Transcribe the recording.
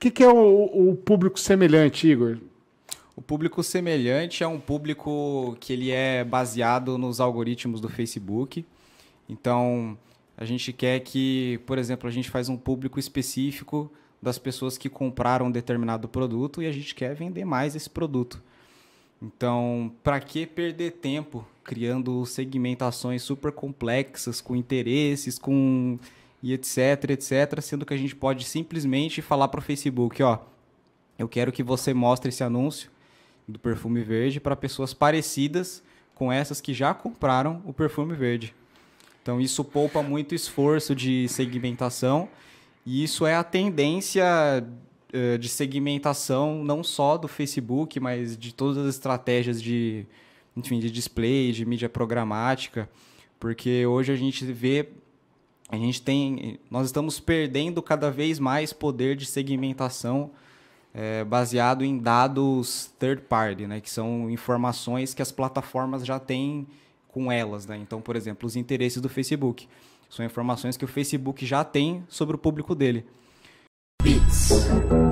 que, que é o, o público semelhante, Igor? O público semelhante é um público que ele é baseado nos algoritmos do Facebook. Então, a gente quer que, por exemplo, a gente faz um público específico das pessoas que compraram um determinado produto e a gente quer vender mais esse produto. Então, para que perder tempo criando segmentações super complexas, com interesses, com e etc, etc, sendo que a gente pode simplesmente falar para o Facebook, ó, eu quero que você mostre esse anúncio do perfume verde para pessoas parecidas com essas que já compraram o perfume verde. Então isso poupa muito esforço de segmentação e isso é a tendência uh, de segmentação não só do Facebook, mas de todas as estratégias de, enfim, de display, de mídia programática, porque hoje a gente vê a gente tem, nós estamos perdendo cada vez mais poder de segmentação é, baseado em dados third party, né, que são informações que as plataformas já têm com elas, né? Então, por exemplo, os interesses do Facebook são informações que o Facebook já tem sobre o público dele. Beats.